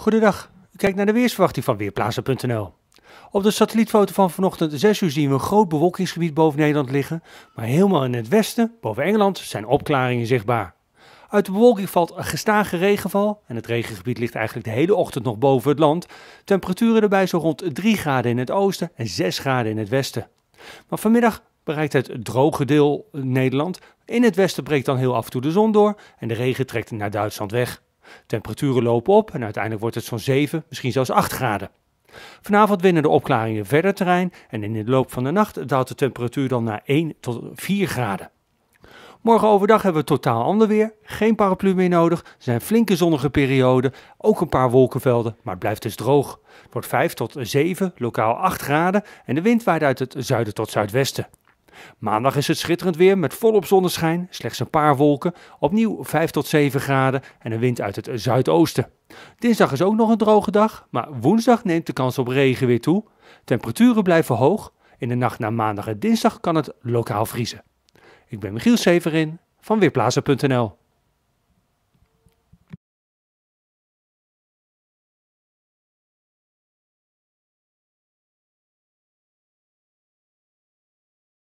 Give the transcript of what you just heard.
Goedendag, u kijkt naar de weersverwachting van Weerplaatsen.nl. Op de satellietfoto van vanochtend 6 uur zien we een groot bewolkingsgebied boven Nederland liggen, maar helemaal in het westen, boven Engeland, zijn opklaringen zichtbaar. Uit de bewolking valt een gestage regenval en het regengebied ligt eigenlijk de hele ochtend nog boven het land. Temperaturen erbij zo rond 3 graden in het oosten en 6 graden in het westen. Maar vanmiddag bereikt het droge deel Nederland. In het westen breekt dan heel af en toe de zon door en de regen trekt naar Duitsland weg. Temperaturen lopen op en uiteindelijk wordt het zo'n 7, misschien zelfs 8 graden. Vanavond winnen de opklaringen verder terrein en in de loop van de nacht daalt de temperatuur dan naar 1 tot 4 graden. Morgen overdag hebben we totaal ander weer, geen paraplu meer nodig, er zijn flinke zonnige perioden, ook een paar wolkenvelden, maar het blijft dus droog. Het wordt 5 tot 7, lokaal 8 graden en de wind waait uit het zuiden tot zuidwesten. Maandag is het schitterend weer met volop zonneschijn, slechts een paar wolken, opnieuw 5 tot 7 graden en een wind uit het zuidoosten. Dinsdag is ook nog een droge dag, maar woensdag neemt de kans op regen weer toe. Temperaturen blijven hoog. In de nacht naar maandag en dinsdag kan het lokaal vriezen. Ik ben Michiel Severin van Weerplaatsen.nl.